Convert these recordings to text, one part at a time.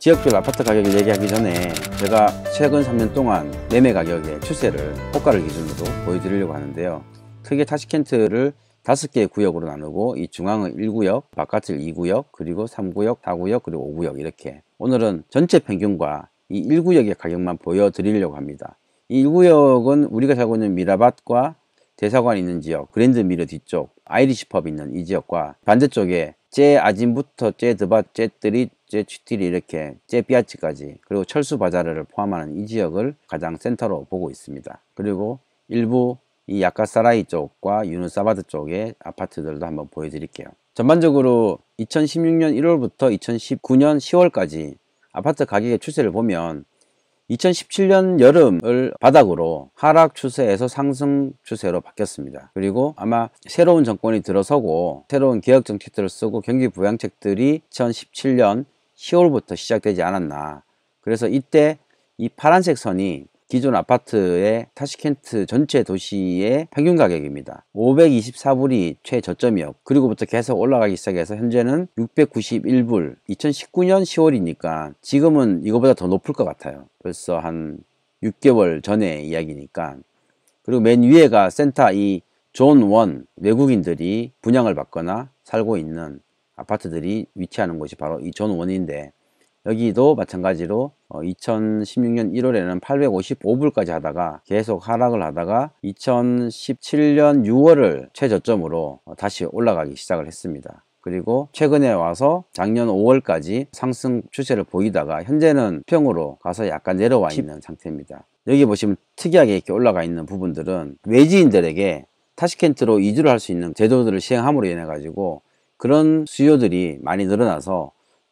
지역별 아파트 가격을 얘기하기 전에 제가 최근 3년 동안 매매 가격의 추세를 호가를 기준으로 보여드리려고 하는데요. 크게 타시켄트를 5개의 구역으로 나누고 이 중앙은 1구역, 바깥을 2구역, 그리고 3구역, 4구역, 그리고 5구역 이렇게 오늘은 전체 평균과 이 1구역의 가격만 보여드리려고 합니다. 이 1구역은 우리가 살고 있는 미라밭과 대사관 있는 지역, 그랜드 미르 뒤쪽, 아이리시 펍 있는 이 지역과 반대쪽에 제 아진부터 제드밭제 뜨리, 제취티리 이렇게 제비아치까지 그리고 철수 바자르를 포함하는 이 지역을 가장 센터로 보고 있습니다. 그리고 일부 이 야카사라이 쪽과 유누사바드 쪽의 아파트들도 한번 보여드릴게요. 전반적으로 2016년 1월부터 2019년 10월까지 아파트 가격의 추세를 보면 2017년 여름을 바닥으로 하락 추세에서 상승 추세로 바뀌었습니다. 그리고 아마 새로운 정권이 들어서고 새로운 개혁 정책들을 쓰고 경기 부양책들이 2017년 10월부터 시작되지 않았나 그래서 이때 이 파란색 선이 기존 아파트의 타시켄트 전체 도시의 평균 가격입니다. 524불이 최저점이었고 그리고부터 계속 올라가기 시작해서 현재는 691불 2019년 10월이니까 지금은 이거보다 더 높을 것 같아요. 벌써 한 6개월 전의 이야기니까 그리고 맨 위에가 센터 이존원 외국인들이 분양을 받거나 살고 있는 아파트들이 위치하는 곳이 바로 이 전원인데 여기도 마찬가지로 2016년 1월에는 855불까지 하다가 계속 하락을 하다가 2017년 6월을 최저점으로 어, 다시 올라가기 시작을 했습니다. 그리고 최근에 와서 작년 5월까지 상승 추세를 보이다가 현재는 평으로 가서 약간 내려와 있는 상태입니다. 여기 보시면 특이하게 이렇게 올라가 있는 부분들은 외지인들에게 타시켄트로 이주를 할 수 있는 제도들을 시행함으로 인해 가지고 그런 수요들이 많이 늘어나서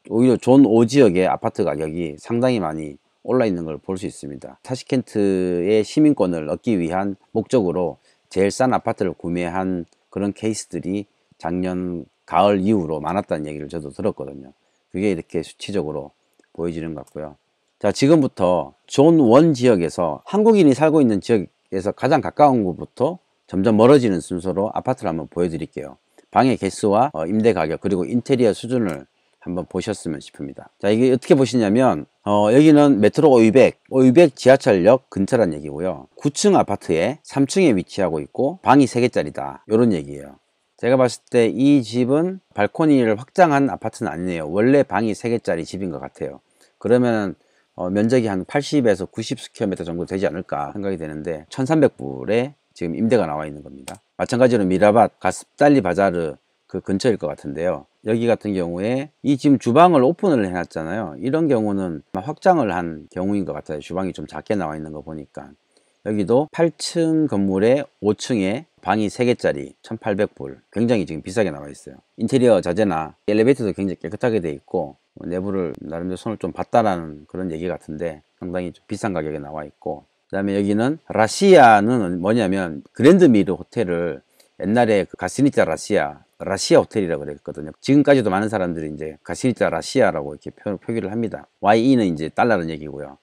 오히려 존오 지역의 아파트 가격이 상당히 많이 올라 있는 걸 볼 수 있습니다. 타시켄트의 시민권을 얻기 위한 목적으로 제일 싼 아파트를 구매한 그런 케이스들이 작년 가을 이후로 많았다는 얘기를 저도 들었거든요. 그게 이렇게 수치적으로 보여지는 것 같고요. 자, 지금부터 존원 지역에서 한국인이 살고 있는 지역에서 가장 가까운 곳부터 점점 멀어지는 순서로 아파트를 한번 보여드릴게요. 방의 개수와 어, 임대 가격 그리고 인테리어 수준을 한번 보셨으면 싶습니다 자 이게 어떻게 보시냐면 어, 여기는 메트로 500, 500 지하철역 근처란 얘기고요 9층 아파트에 3층에 위치하고 있고 방이 3개짜리다 요런 얘기예요 제가 봤을 때 이 집은 발코니를 확장한 아파트는 아니네요 원래 방이 3개짜리 집인 것 같아요 그러면 어, 면적이 한 80에서 90 스퀘어미터 정도 되지 않을까 생각이 되는데 1300불에 지금 임대가 나와 있는 겁니다. 마찬가지로 미라밭, 가습달리 바자르 그 근처일 것 같은데요. 여기 같은 경우에 이 지금 주방을 오픈을 해놨잖아요. 이런 경우는 확장을 한 경우인 것 같아요. 주방이 좀 작게 나와 있는 거 보니까. 여기도 8층 건물에 5층에 방이 3개짜리 1800불 굉장히 지금 비싸게 나와 있어요 인테리어 자재나 엘리베이터도 굉장히 깨끗하게 돼 있고 내부를 나름대로 손을 좀 봤다라는 그런 얘기 같은데 상당히 좀 비싼 가격에 나와 있고 그 다음에 여기는 라시아는 뭐냐면 그랜드미르 호텔을 옛날에 그가시니타 라시아 라시아 호텔이라고 그랬거든요. 지금까지도 많은 사람들이 이제 가시니타 라시아라고 이렇게 표, 표기를 합니다. YE는 이제 달러는 얘기고요.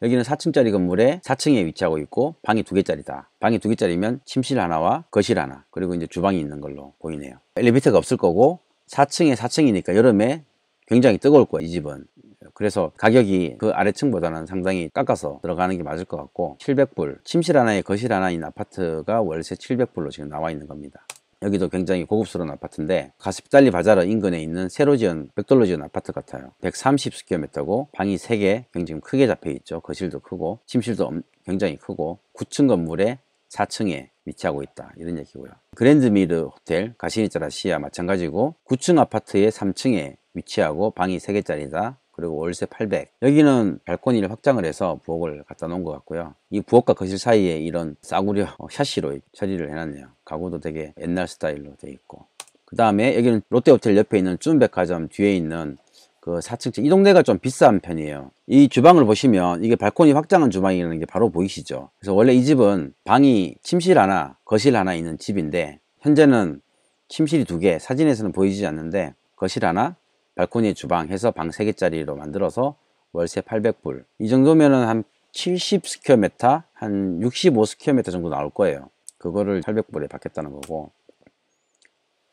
여기는 4층짜리 건물에 4층에 위치하고 있고 방이 두 개짜리다. 방이 두 개짜리면 침실 하나와 거실 하나 그리고 이제 주방이 있는 걸로 보이네요. 엘리베이터가 없을 거고 4층에 4층이니까 여름에 굉장히 뜨거울 거예요. 이 집은 그래서 가격이 그 아래층보다는 상당히 깎아서 들어가는 게 맞을 것 같고 700불 침실 하나에 거실 하나인 아파트가 월세 700불로 지금 나와 있는 겁니다. 여기도 굉장히 고급스러운 아파트인데 가스피달리 바자르 인근에 있는 새로 지은 백돌로 지은 아파트 같아요 130스퀘어미터고 방이 3개 굉장히 크게 잡혀있죠 거실도 크고 침실도 굉장히 크고 9층 건물에 4층에 위치하고 있다 이런 얘기고요 그랜드미르 호텔 가시니자라시아 마찬가지고 9층 아파트의 3층에 위치하고 방이 3개짜리다 그리고 월세 800 여기는 발코니를 확장을 해서 부엌을 갖다 놓은 것 같고요 이 부엌과 거실 사이에 이런 싸구려 샤시로 처리를 해놨네요 가구도 되게 옛날 스타일로 돼 있고 그 다음에 여기는 롯데호텔 옆에 있는 쭌백화점 뒤에 있는 그 4층 이 동네가 좀 비싼 편이에요 이 주방을 보시면 이게 발코니 확장한 주방이라는 게 바로 보이시죠 그래서 원래 이 집은 방이 침실 하나 거실 하나 있는 집인데 현재는 침실이 두 개 사진에서는 보이지 않는데 거실 하나 발코니 주방 해서 방 3개짜리로 만들어서 월세 800불 이 정도면은 한 70스퀘어메타 한 65스퀘어메타 정도 나올 거예요 그거를 800불에 받겠다는 거고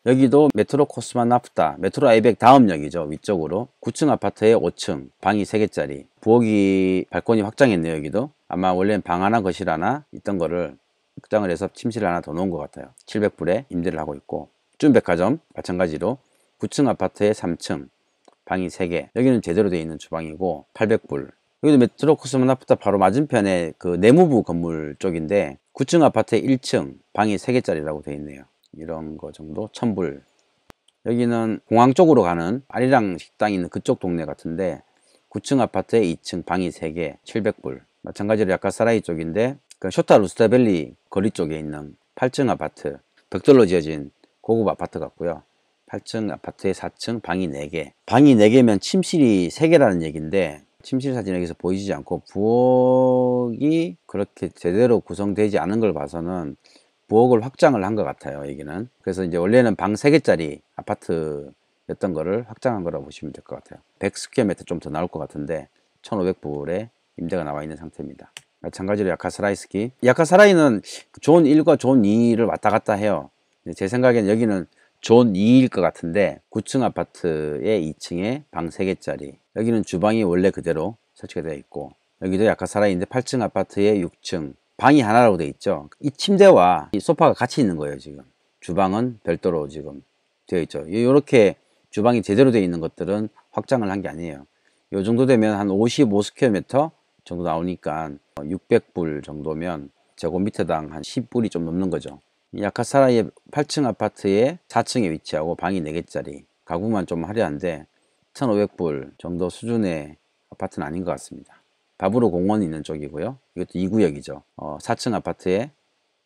여기도 메트로 코스만나프다 메트로 아이백 다음역이죠 위쪽으로 9층 아파트에 5층 방이 3개짜리 부엌이 발코니 확장했네요 여기도 아마 원래는 방 하나 거실 하나 있던 거를 확장을 해서 침실 하나 더 놓은 것 같아요 700불에 임대를 하고 있고 준 백화점 마찬가지로 9층 아파트에 3층 방이 3개 여기는 제대로 되어 있는 주방이고 800불 여기도 메트로 코스모나프타 바로 맞은편에 그 내무부 건물 쪽인데 9층 아파트에 1층 방이 3개짜리라고 되어 있네요 이런 거 정도 1000불 여기는 공항 쪽으로 가는 아리랑 식당이 있는 그쪽 동네 같은데 9층 아파트에 2층 방이 3개 700불 마찬가지로 약간 사라이 쪽인데 그 쇼타 루스타벨리 거리 쪽에 있는 8층 아파트 벽돌로 지어진 고급 아파트 같고요 8층 아파트에 4층 방이 4개 방이 4개면 침실이 3개라는 얘기인데 침실 사진에서 보이지 않고 부엌이 그렇게 제대로 구성되지 않은 걸 봐서는 부엌을 확장을 한 것 같아요 여기는 그래서 이제 원래는 방 3개짜리 아파트였던 거를 확장한 거라고 보시면 될 것 같아요 100스퀘어미터 좀 더 나올 것 같은데 1500불에 임대가 나와 있는 상태입니다 마찬가지로 야카사라이스키 야카사라이는 존 1과 존 2를 왔다 갔다 해요 제 생각엔 여기는 존 2일 것 같은데 9층 아파트의 2층에 방 3개짜리 여기는 주방이 원래 그대로 설치가 되어 있고 여기도 약간 살아있는데 8층 아파트의 6층 방이 하나라고 되어 있죠 이 침대와 이 소파가 같이 있는 거예요 지금 주방은 별도로 지금 되어 있죠 이렇게 주방이 제대로 되어 있는 것들은 확장을 한 게 아니에요 요 정도 되면 한 55스퀘어미터 정도 나오니까 600불 정도면 제곱미터당 한 10불이 좀 넘는 거죠 야카사라의 8층 아파트에 4층에 위치하고 방이 4개짜리 가구만 좀 화려한데 1,500불 정도 수준의 아파트는 아닌 것 같습니다. 바브로 공원이 있는 쪽이고요. 이것도 2구역이죠. 어, 4층 아파트에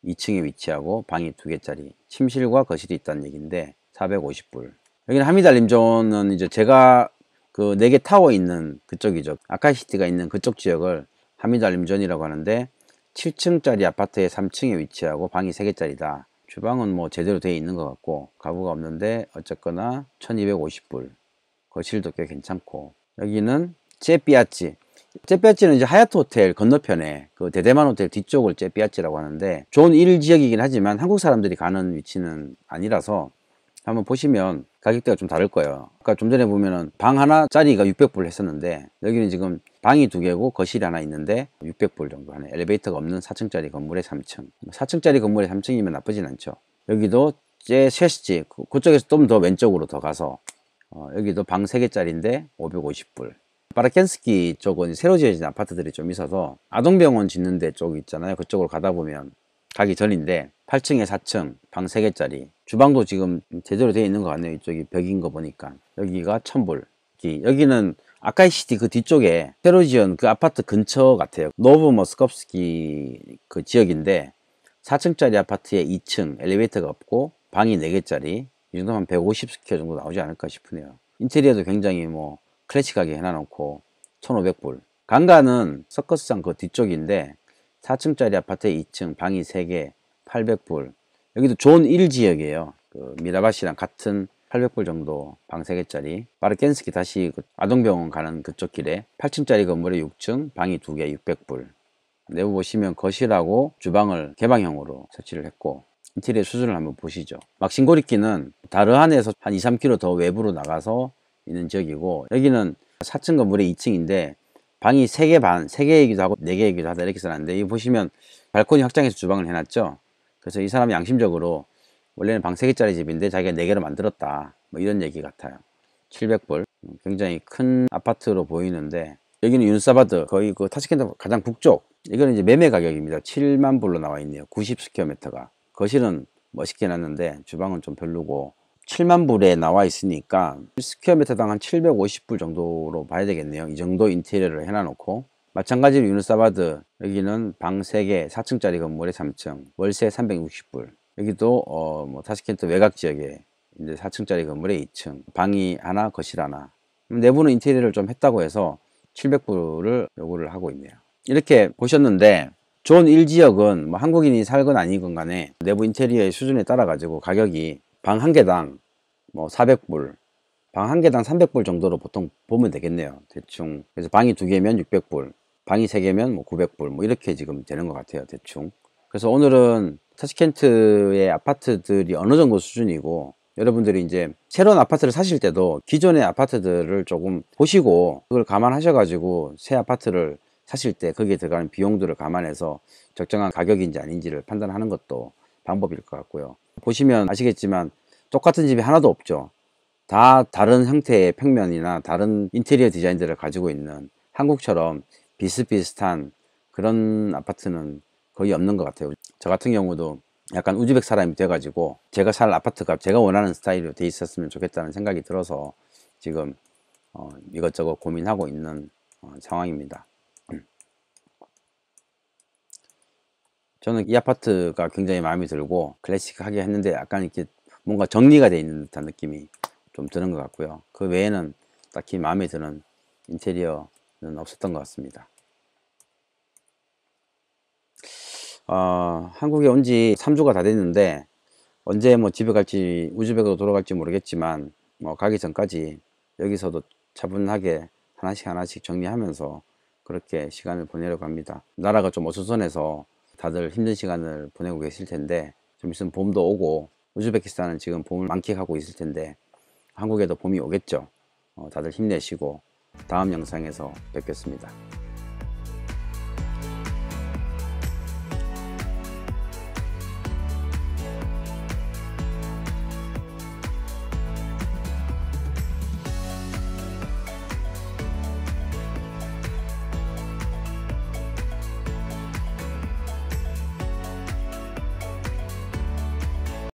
2층에 위치하고 방이 2개짜리 침실과 거실이 있다는 얘기인데 450불 여기는 하미달림존은 이제 제가 그 4개 타워 있는 그쪽이죠. 아카시티가 있는 그쪽 지역을 하미달림존이라고 하는데 7층짜리 아파트의 3층에 위치하고 방이 3개짜리다. 주방은 뭐 제대로 돼 있는 것 같고 가구가 없는데 어쨌거나 1250불 거실도 꽤 괜찮고 여기는 제삐아치제삐아치는 이제 하얏트 호텔 건너편에 그 대대만 호텔 뒤쪽을 제삐아치라고 하는데 좋은 일 지역이긴 하지만 한국 사람들이 가는 위치는 아니라서 한번 보시면 가격대가 좀 다를 거예요 아까 좀 전에 보면은 방 하나짜리가 600불 했었는데 여기는 지금 방이 두 개고 거실이 하나 있는데 600불 정도 하는 엘리베이터가 없는 4층짜리 건물에 3층 4층짜리 뭐 건물에 3층이면 나쁘진 않죠 여기도 제셋째 그, 그쪽에서 좀 더 왼쪽으로 더 가서 어, 여기도 방 3개짜리인데 550불 바라켄스키 쪽은 새로 지어진 아파트들이 좀 있어서 아동병원 짓는 데 쪽 있잖아요 그쪽으로 가다 보면 가기 전인데 8층에 4층 방 3개짜리 주방도 지금 제대로 되어 있는 것 같네요 이쪽이 벽인 거 보니까 여기가 천불 여기는 아카이시티 그 뒤쪽에 새로 지은 그 아파트 근처 같아요 노브머스컵스키 그 지역인데 4층짜리 아파트에 2층 엘리베이터가 없고 방이 4개짜리 이 정도면 150스퀘어 정도 나오지 않을까 싶네요 인테리어도 굉장히 뭐 클래식하게 해놔놓고 1500불 강가는 서커스장 그 뒤쪽인데 4층짜리 아파트에 2층 방이 3개 800불 여기도 존1 지역이에요 그 미다바시랑 같은 800불 정도 방3개짜리 바르켄스키 다시 그 아동병원 가는 그쪽 길에 8층짜리 건물에 6층 방이 2개 600불 내부 보시면 거실하고 주방을 개방형으로 설치를 했고 인테리어 수준을 한번 보시죠 막신고리끼는 다르한에서 한 2, 3km 더 외부로 나가서 있는 지역이고 여기는 4층 건물에 2층인데 방이 3개 반, 3개이기도 하고 4개이기도 하다 이렇게 써놨는데 이거 보시면 발코니 확장해서 주방을 해놨죠 그래서 이 사람이 양심적으로 원래는 방 3개짜리 집인데 자기가 4개로 만들었다 뭐 이런 얘기 같아요 700불 굉장히 큰 아파트로 보이는데 여기는 윤사바드 거의 그 타시켄트 가장 북쪽 이거는 이제 매매 가격입니다 7만 불로 나와 있네요 90스퀘어미터가 거실은 멋있게 해 놨는데 주방은 좀 별로고 7만 불에 나와 있으니까 스퀘어미터당 한 750불 정도로 봐야 되겠네요 이 정도 인테리어를 해놔놓고 마찬가지로 유누사바드 여기는 방 3개 4층짜리 건물에 3층 월세 360불 여기도 어, 뭐 타시켄트 외곽 지역에 이제 4층짜리 건물에 2층 방이 하나 거실 하나 내부는 인테리어를 좀 했다고 해서 700불을 요구를 하고 있네요 이렇게 보셨는데 존 1지역은 뭐 한국인이 살건 아니건 간에 내부 인테리어의 수준에 따라 가지고 가격이 방 한 개당 뭐 400불 방 한 개당 300불 정도로 보통 보면 되겠네요 대충 그래서 방이 두 개면 600불 방이 3개면 뭐 900불 뭐 이렇게 지금 되는 것 같아요 대충 그래서 오늘은 타시켄트의 아파트들이 어느 정도 수준이고 여러분들이 이제 새로운 아파트를 사실 때도 기존의 아파트들을 조금 보시고 그걸 감안하셔 가지고 새 아파트를 사실 때 거기에 들어가는 비용들을 감안해서 적정한 가격인지 아닌지를 판단하는 것도 방법일 것 같고요 보시면 아시겠지만 똑같은 집이 하나도 없죠 다 다른 형태의 평면이나 다른 인테리어 디자인들을 가지고 있는 한국처럼 비슷비슷한 그런 아파트는 거의 없는 것 같아요 저 같은 경우도 약간 우즈벡 사람이 돼 가지고 제가 살 아파트가 제가 원하는 스타일로 돼 있었으면 좋겠다는 생각이 들어서 지금 어, 이것저것 고민하고 있는 어, 상황입니다 저는 이 아파트가 굉장히 마음에 들고 클래식하게 했는데 약간 이렇게 뭔가 정리가 돼 있는 듯한 느낌이 좀 드는 것 같고요 그 외에는 딱히 마음에 드는 인테리어 없었던 것 같습니다. 어, 한국에 온 지 3주가 다 됐는데 언제 뭐 집에 갈지 우즈벡으로 돌아갈지 모르겠지만 뭐 가기 전까지 여기서도 차분하게 하나씩 하나씩 정리하면서 그렇게 시간을 보내려고 합니다. 나라가 좀 어수선해서 다들 힘든 시간을 보내고 계실 텐데 좀 있으면 봄도 오고 우즈베키스탄은 지금 봄을 만끽하고 있을 텐데 한국에도 봄이 오겠죠. 어, 다들 힘내시고 다음 영상에서 뵙겠습니다.